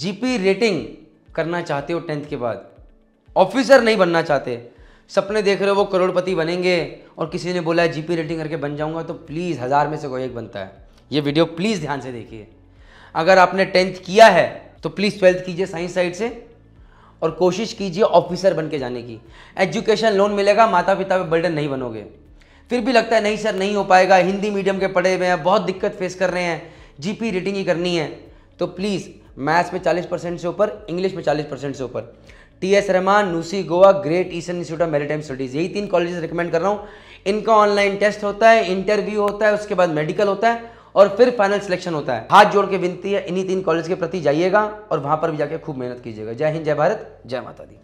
GP rating करना चाहते हो टेंथ के बाद ऑफिसर नहीं बनना चाहते सपने देख रहे हो वो करोड़पति बनेंगे और किसी ने बोला है जीपी रेटिंग करके बन जाऊंगा तो प्लीज़ हज़ार में से कोई एक बनता है ये वीडियो प्लीज़ ध्यान से देखिए अगर आपने टेंथ किया है तो प्लीज़ ट्वेल्थ कीजिए साइंस साइड से और कोशिश कीजिए ऑफिसर बन के जाने की एजुकेशन लोन मिलेगा माता पिता पे बर्डन नहीं बनोगे फिर भी लगता है नहीं सर नहीं हो पाएगा हिंदी मीडियम के पढ़े हुए हैं बहुत दिक्कत फेस कर रहे हैं जीपी रेटिंग ही करनी है तो प्लीज़ मैथ्स में 40 परसेंट से ऊपर इंग्लिश में 40 परसेंट से ऊपर T S Rahman NUSI Goa Great Eastern Institute of Maritime Studies यही तीन कॉलेजेस रिकमेंड कर रहा हूँ इनका ऑनलाइन टेस्ट होता है इंटरव्यू होता है उसके बाद मेडिकल होता है और फिर फाइनल सिलेक्शन होता है हाथ जोड़ के विनती है इन्हीं तीन कॉलेज के प्रति जाइएगा और वहाँ पर भी जाकर खूब मेहनत कीजिएगा जय हिंद जय भारत जय माता दी